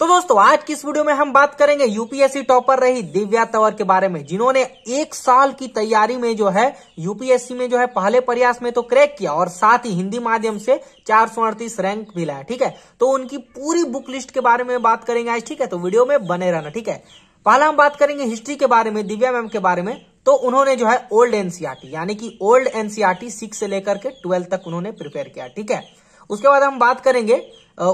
तो दोस्तों आज की इस वीडियो में हम बात करेंगे यूपीएससी टॉपर रही दिव्या तंवर के बारे में जिन्होंने एक साल की तैयारी में जो है यूपीएससी में जो है पहले प्रयास में तो क्रैक किया और साथ ही हिंदी माध्यम से चार रैंक भी लाया ठीक है तो उनकी पूरी बुक लिस्ट के बारे में बात करेंगे आज ठीक है तो वीडियो में बने रहना ठीक है पहला हम बात करेंगे हिस्ट्री के बारे में दिव्या मैम के बारे में तो उन्होंने जो है ओल्ड एनसीआरटी e यानी कि ओल्ड एनसीआरटी e सिक्स से लेकर के ट्वेल्थ तक उन्होंने प्रिपेयर किया ठीक है उसके बाद हम बात करेंगे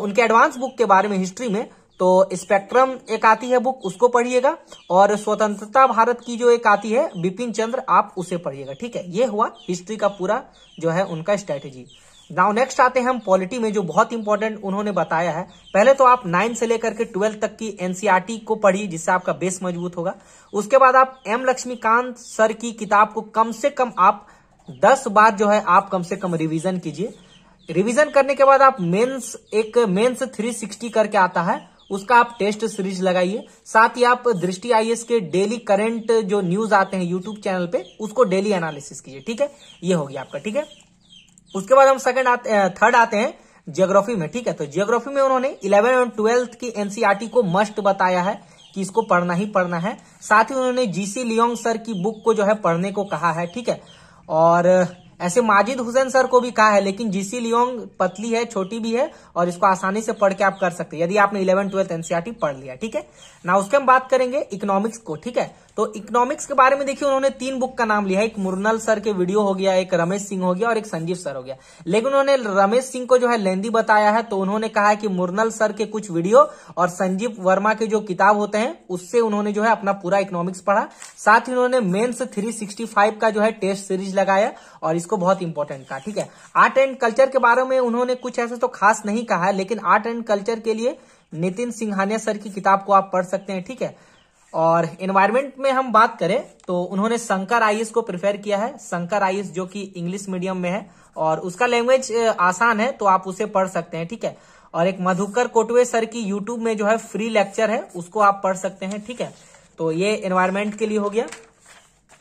उनके एडवांस बुक के बारे में हिस्ट्री में तो स्पेक्ट्रम एक आती है बुक उसको पढ़िएगा और स्वतंत्रता भारत की जो एक आती है बिपिन चंद्र आप उसे पढ़िएगा ठीक है ये हुआ हिस्ट्री का पूरा जो है उनका स्ट्रेटेजी नाउ नेक्स्ट आते हैं हम पॉलिटी में जो बहुत इंपॉर्टेंट उन्होंने बताया है पहले तो आप नाइन से लेकर के ट्वेल्थ तक की एनसीआरटी e को पढ़िए जिससे आपका बेस मजबूत होगा उसके बाद आप एम लक्ष्मीकांत सर की किताब को कम से कम आप दस बार जो है आप कम से कम रिविजन कीजिए रिविजन करने के बाद आप मेन्स एक मेन्स थ्री करके आता है उसका आप टेस्ट सीरीज लगाइए साथ ही आप दृष्टि आईएस के डेली करंट जो न्यूज आते हैं यूट्यूब चैनल पे उसको डेली एनालिसिस कीजिए ठीक है ये हो गया आपका ठीक है उसके बाद हम सेकंड आते थर्ड आते हैं जियोग्राफी में ठीक है तो जियोग्राफी में उन्होंने इलेवन एंड ट्वेल्थ की एनसीआरटी e को मस्ट बताया है कि इसको पढ़ना ही पढ़ना है साथ ही उन्होंने जीसी लियोंग सर की बुक को जो है पढ़ने को कहा है ठीक है और ऐसे माजिद हुसैन सर को भी कहा है लेकिन जीसी लियोंग पतली है छोटी भी है और इसको आसानी से पढ़ के आप कर सकते हैं यदि आपने इलेवन ट्वेल्थ एनसीआरटी पढ़ लिया ठीक है ना उसके हम बात करेंगे इकोनॉमिक्स को ठीक है तो इकोनॉमिक्स के बारे में देखिए उन्होंने तीन बुक का नाम लिया एक मुरनल सर के वीडियो हो गया एक रमेश सिंह हो गया और एक संजीव सर हो गया लेकिन उन्होंने रमेश सिंह को जो है लेंदी बताया है तो उन्होंने कहा है कि मुरनल सर के कुछ वीडियो और संजीव वर्मा के जो किताब होते हैं उससे उन्होंने जो है अपना पूरा इकोनॉमिक्स पढ़ा साथ ही उन्होंने मेन्स थ्री का जो है टेस्ट सीरीज लगाया और इसको बहुत इंपॉर्टेंट कहा ठीक है आर्ट एंड कल्चर के बारे में उन्होंने कुछ ऐसा तो खास नहीं कहा है लेकिन आर्ट एंड कल्चर के लिए नितिन सिंघानिया सर की किताब को आप पढ़ सकते हैं ठीक है और एनवायरमेंट में हम बात करें तो उन्होंने शंकर आईएस को प्रिफेयर किया है शंकर आईएस जो कि इंग्लिश मीडियम में है और उसका लैंग्वेज आसान है तो आप उसे पढ़ सकते हैं ठीक है और एक मधुकर कोटवे सर की यूट्यूब में जो है फ्री लेक्चर है उसको आप पढ़ सकते हैं ठीक है तो ये एनवायरमेंट के लिए हो गया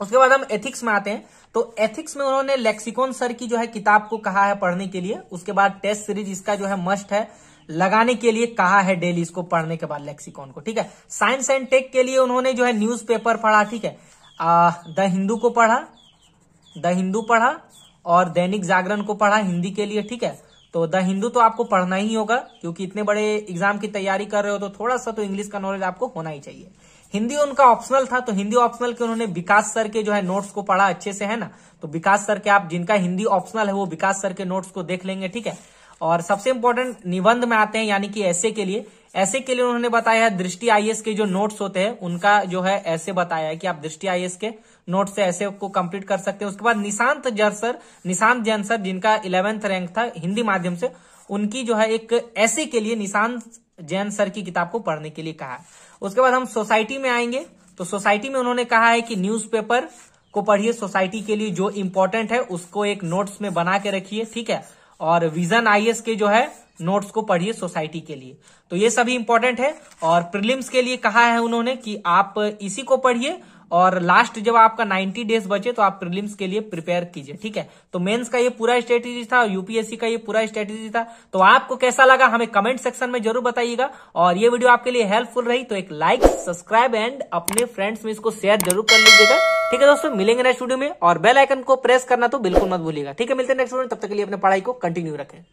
उसके बाद हम एथिक्स में आते हैं तो एथिक्स में उन्होंने लेक्सिकोन सर की जो है किताब को कहा है पढ़ने के लिए उसके बाद टेस्ट सीरीज इसका जो है मस्ट है लगाने के लिए कहा है डेली इसको पढ़ने के बाद लेक्सिकॉन को ठीक है साइंस एंड टेक के लिए उन्होंने जो है न्यूज पढ़ा ठीक है द हिंदू को पढ़ा द हिंदू पढ़ा और दैनिक जागरण को पढ़ा हिंदी के लिए ठीक है तो द हिंदू तो आपको पढ़ना ही होगा क्योंकि इतने बड़े एग्जाम की तैयारी कर रहे हो तो थोड़ा सा तो इंग्लिश का नॉलेज आपको होना ही चाहिए हिंदी उनका ऑप्शनल था तो हिंदी ऑप्शनल के उन्होंने विकास सर के जो है नोट्स को पढ़ा अच्छे से है ना तो विकास सर के आप जिनका हिंदी ऑप्शनल है वो विकास सर के नोट्स को देख लेंगे ठीक है और सबसे इंपॉर्टेंट निबंध में आते हैं यानी कि ऐसे के लिए ऐसे के लिए उन्होंने बताया है दृष्टि आईएएस के जो नोट्स होते हैं उनका जो है ऐसे बताया है कि आप दृष्टि आईएएस के नोट से ऐसे को कंप्लीट कर सकते हैं उसके बाद निशांत जरसर निशांत जैन सर जिनका इलेवेंथ रैंक था हिंदी माध्यम से उनकी जो है एक ऐसे के लिए निशांत जैन सर की किताब को पढ़ने के लिए कहा उसके बाद हम सोसाइटी में आएंगे तो सोसाइटी में उन्होंने कहा है कि न्यूज़पेपर को पढ़िए सोसाइटी के लिए जो इंपॉर्टेंट है उसको एक नोट्स में बना के रखिए ठीक है और विजन आईएएस के जो है नोट्स को पढ़िए सोसाइटी के लिए तो ये सभी इंपॉर्टेंट है और प्रिलिम्स के लिए कहा है उन्होंने कि आप इसी को पढ़िए और लास्ट जब आपका 90 डेज बचे तो आप प्रीलिम्स के लिए प्रिपेयर कीजिए ठीक है तो मेंस का ये पूरा स्ट्रेटेजी था यूपीएससी का ये पूरा स्ट्रेटेजी था तो आपको कैसा लगा हमें कमेंट सेक्शन में जरूर बताइएगा और ये वीडियो आपके लिए हेल्पफुल रही तो एक लाइक सब्सक्राइब एंड अपने फ्रेंड्स में इसको शेयर जरूर कर लीजिएगा ठीक है दोस्तों मिलेंगे नेक्स्ट वीडियो में और बेल आइकन को प्रेस करना तो बिल्कुल मत भूलिएगा ठीक है मिलते नेक्स्ट वीडियो तब तक के लिए अपने पढ़ाई को कंटिन्यू रखें